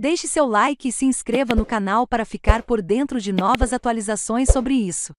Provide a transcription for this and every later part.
Deixe seu like e se inscreva no canal para ficar por dentro de novas atualizações sobre isso.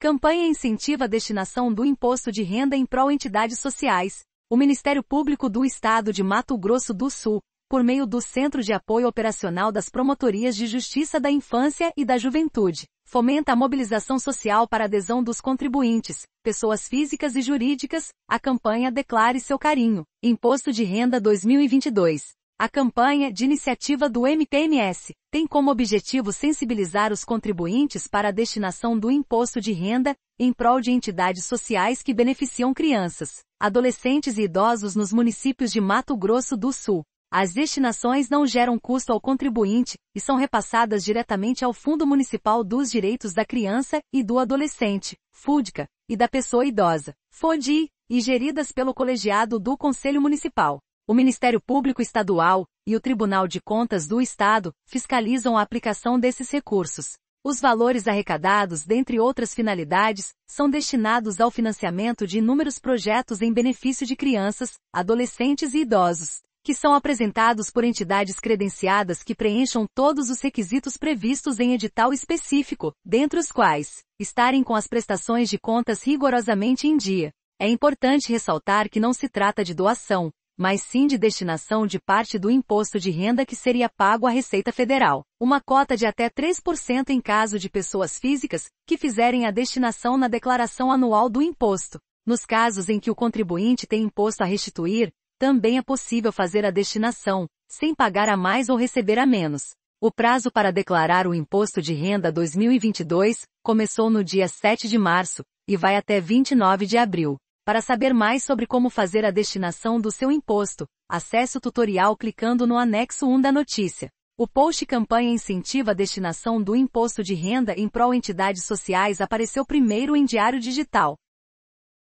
Campanha incentiva a destinação do imposto de renda em prol entidades sociais. O Ministério Público do Estado de Mato Grosso do Sul, por meio do Centro de Apoio Operacional das Promotorias de Justiça da Infância e da Juventude, fomenta a mobilização social para adesão dos contribuintes, pessoas físicas e jurídicas, à campanha Declare Seu Carinho, Imposto de Renda 2022. A campanha, de iniciativa do MPMS tem como objetivo sensibilizar os contribuintes para a destinação do imposto de renda, em prol de entidades sociais que beneficiam crianças, adolescentes e idosos nos municípios de Mato Grosso do Sul. As destinações não geram custo ao contribuinte e são repassadas diretamente ao Fundo Municipal dos Direitos da Criança e do Adolescente, FUDCA, e da Pessoa Idosa, FODI, e geridas pelo colegiado do Conselho Municipal. O Ministério Público Estadual e o Tribunal de Contas do Estado fiscalizam a aplicação desses recursos. Os valores arrecadados, dentre outras finalidades, são destinados ao financiamento de inúmeros projetos em benefício de crianças, adolescentes e idosos, que são apresentados por entidades credenciadas que preencham todos os requisitos previstos em edital específico, dentre os quais estarem com as prestações de contas rigorosamente em dia. É importante ressaltar que não se trata de doação, mas sim de destinação de parte do imposto de renda que seria pago à Receita Federal, uma cota de até 3% em caso de pessoas físicas que fizerem a destinação na declaração anual do imposto. Nos casos em que o contribuinte tem imposto a restituir, também é possível fazer a destinação, sem pagar a mais ou receber a menos. O prazo para declarar o imposto de renda 2022 começou no dia 7 de março e vai até 29 de abril. Para saber mais sobre como fazer a destinação do seu imposto, acesse o tutorial clicando no anexo 1 da notícia. O post campanha incentiva a destinação do imposto de renda em prol entidades sociais apareceu primeiro em Diário Digital.